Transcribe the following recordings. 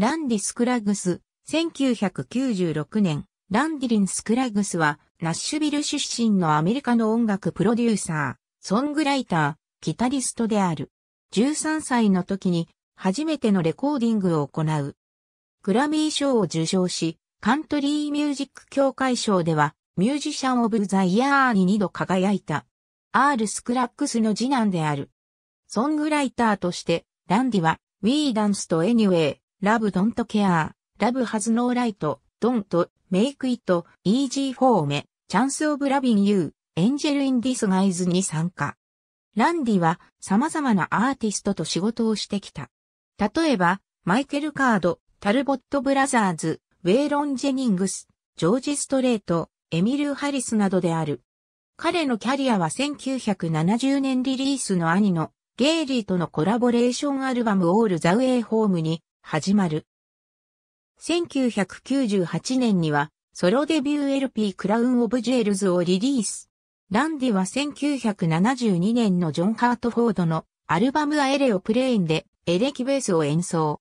ランディ・スクラグス、1996年、ランディリン・スクラグスは、ナッシュビル出身のアメリカの音楽プロデューサー、ソングライター、ギタリストである。13歳の時に、初めてのレコーディングを行う。グラミー賞を受賞し、カントリーミュージック協会賞では、ミュージシャン・オブ・ザ・イヤーに2度輝いた。アール・スクラックスの次男である。ソングライターとして、ランディは、ウィーダンスとエニウェイ、ラブドントケアラブハズノーライト、ドント、メイクイット、イージーフォーメ、チャンスオブラビンユー、エンジェルインディスガイズに参加。ランディは様々なアーティストと仕事をしてきた。例えば、マイケル・カード、タルボット・ブラザーズ、ウェイロン・ジェニングス、ジョージ・ストレート、エミル・ハリスなどである。彼のキャリアは1970年リリースの兄のゲイリーとのコラボレーションアルバムオール・ザ・ウェイ・ホームに始まる。1998年には、ソロデビュー LP クラウン・オブ・ジェールズをリリース。ランディは1972年のジョン・ハートフォードのアルバムアエレオプレインでエレキベースを演奏。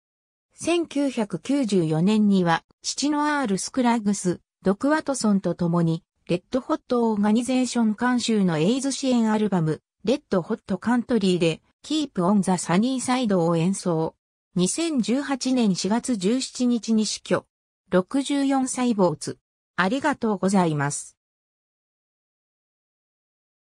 1994年には父のアール・スクラグス、ドク・ワトソンと共にレッド・ホット・オーガニゼーション監修のエイズ支援アルバムレッド・ホット・カントリーでキープ・オン・ザ・サニー・サイドを演奏。2018年4月17日に死去。64歳坊主。ありがとうございます。